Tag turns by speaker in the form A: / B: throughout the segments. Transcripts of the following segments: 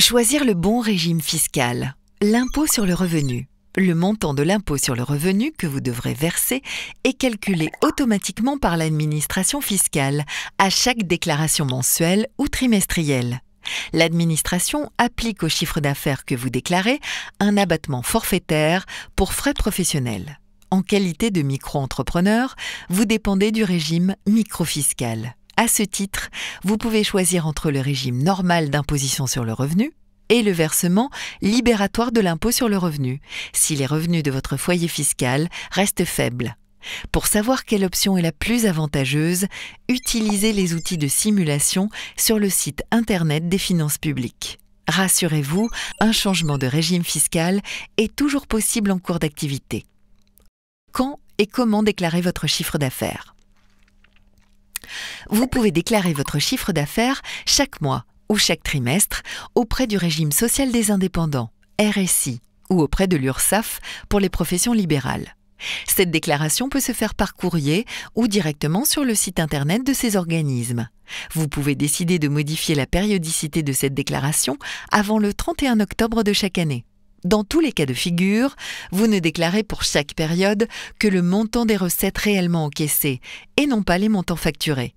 A: Choisir le bon régime fiscal. L'impôt sur le revenu. Le montant de l'impôt sur le revenu que vous devrez verser est calculé automatiquement par l'administration fiscale à chaque déclaration mensuelle ou trimestrielle. L'administration applique au chiffre d'affaires que vous déclarez un abattement forfaitaire pour frais professionnels. En qualité de micro-entrepreneur, vous dépendez du régime micro-fiscal. À ce titre, vous pouvez choisir entre le régime normal d'imposition sur le revenu et le versement libératoire de l'impôt sur le revenu, si les revenus de votre foyer fiscal restent faibles. Pour savoir quelle option est la plus avantageuse, utilisez les outils de simulation sur le site Internet des finances publiques. Rassurez-vous, un changement de régime fiscal est toujours possible en cours d'activité. Quand et comment déclarer votre chiffre d'affaires vous pouvez déclarer votre chiffre d'affaires chaque mois ou chaque trimestre auprès du régime social des indépendants, RSI, ou auprès de l'URSSAF pour les professions libérales. Cette déclaration peut se faire par courrier ou directement sur le site internet de ces organismes. Vous pouvez décider de modifier la périodicité de cette déclaration avant le 31 octobre de chaque année. Dans tous les cas de figure, vous ne déclarez pour chaque période que le montant des recettes réellement encaissées et non pas les montants facturés.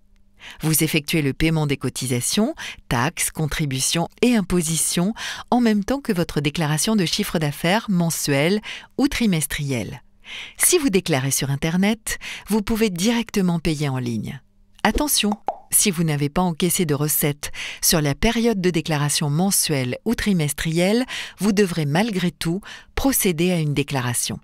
A: Vous effectuez le paiement des cotisations, taxes, contributions et impositions en même temps que votre déclaration de chiffre d'affaires mensuel ou trimestrielle. Si vous déclarez sur Internet, vous pouvez directement payer en ligne. Attention, si vous n'avez pas encaissé de recettes sur la période de déclaration mensuelle ou trimestrielle, vous devrez malgré tout procéder à une déclaration.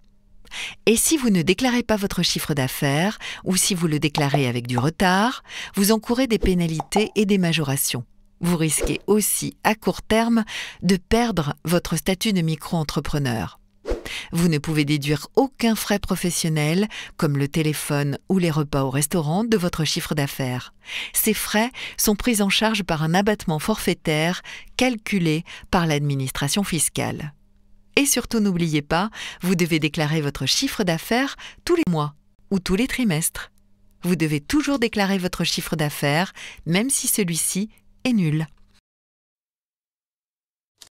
A: Et si vous ne déclarez pas votre chiffre d'affaires, ou si vous le déclarez avec du retard, vous encourez des pénalités et des majorations. Vous risquez aussi, à court terme, de perdre votre statut de micro-entrepreneur. Vous ne pouvez déduire aucun frais professionnel, comme le téléphone ou les repas au restaurant, de votre chiffre d'affaires. Ces frais sont pris en charge par un abattement forfaitaire calculé par l'administration fiscale. Et surtout, n'oubliez pas, vous devez déclarer votre chiffre d'affaires tous les mois ou tous les trimestres. Vous devez toujours déclarer votre chiffre d'affaires, même si celui-ci est nul.